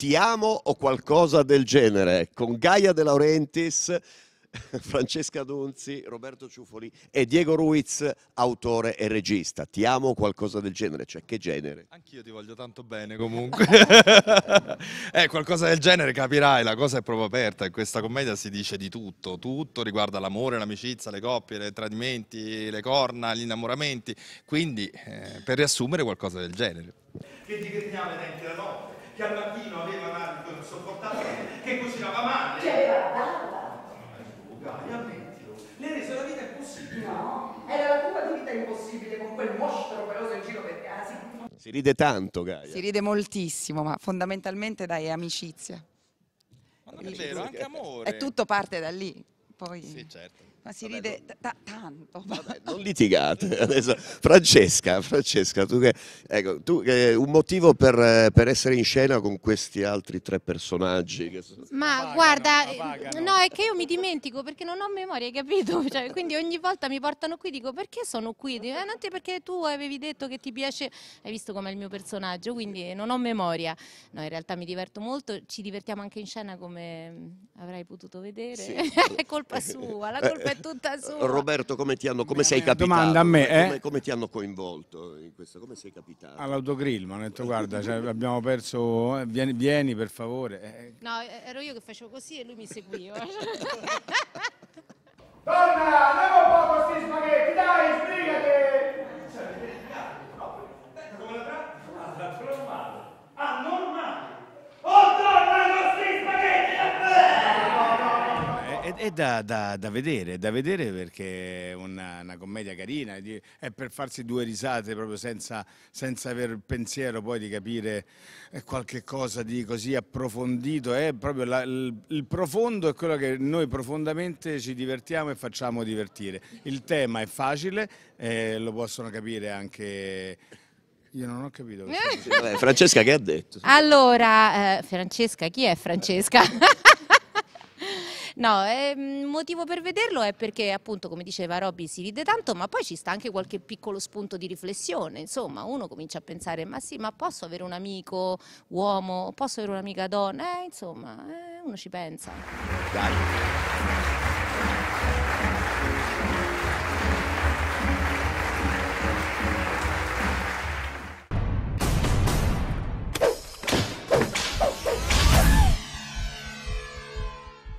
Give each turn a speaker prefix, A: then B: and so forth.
A: Ti amo o qualcosa del genere con Gaia De Laurentiis, Francesca Dunzi, Roberto Ciufoli e Diego Ruiz, autore e regista. Ti amo o qualcosa del genere, cioè che genere? Anch'io ti voglio tanto bene comunque. eh, qualcosa del genere capirai, la cosa è proprio aperta. In questa commedia si dice di tutto, tutto riguarda l'amore, l'amicizia, le coppie, i tradimenti, le corna, gli innamoramenti. Quindi, eh, per riassumere, qualcosa del genere.
B: Che ti crediamo dentro la notte? che al mattino aveva un sopportabile che cucinava male. Cioè, era data. Gaia, mettilo. Le rese la vita impossibile.
A: No, era la tua vita impossibile con quel mostro peloso in giro per casa. Si ride tanto, Gaia.
C: Si ride moltissimo, ma fondamentalmente dai, è amicizia. Ma non è vero, anche amore. È tutto parte da lì. Poi... Sì, certo. Ma si ride tanto. non
A: litigate. Adesso, Francesca, Francesca tu che, ecco, tu, eh, un motivo per, per, essere in scena con questi altri tre personaggi? Sono...
C: Ma pagano, guarda, eh, no, è che io mi dimentico perché non ho memoria, hai capito? Cioè, quindi ogni volta mi portano qui, dico perché sono qui? Dico, eh, non te perché tu avevi detto che ti piace, hai visto com'è il mio personaggio, quindi non ho memoria. No, in realtà mi diverto molto, ci divertiamo anche in scena come mm, avrai potuto vedere. Sì. è colpa sua, la colpa è tutta sua. Eh, Roberto,
A: come, ti hanno, come sei capitato? Domanda a me, eh? come, come, ti hanno coinvolto in questo? Come sei capitato?
B: All'autogrill mi hanno detto guarda, cioè, abbiamo perso, eh, vieni, vieni, per favore. Eh,
C: no, ero io che facevo così e lui mi seguiva.
B: È da, da, da, vedere, da vedere perché è una, una, commedia carina, è per farsi due risate proprio senza, senza aver il pensiero poi di capire eh, qualche cosa di così approfondito, è proprio la, il, il, profondo è quello che noi profondamente ci divertiamo e facciamo divertire. Il tema è facile, eh, lo possono capire anche... Io non ho capito. Vabbè,
A: Francesca che ha detto?
C: Allora, eh, Francesca, chi è Francesca? No, il ehm, motivo per vederlo è perché appunto come diceva Robby si ride tanto ma poi ci sta anche qualche piccolo spunto di riflessione, insomma uno comincia a pensare ma sì ma posso avere un amico uomo, posso avere un'amica donna, eh, insomma eh, uno ci pensa.
A: Dai.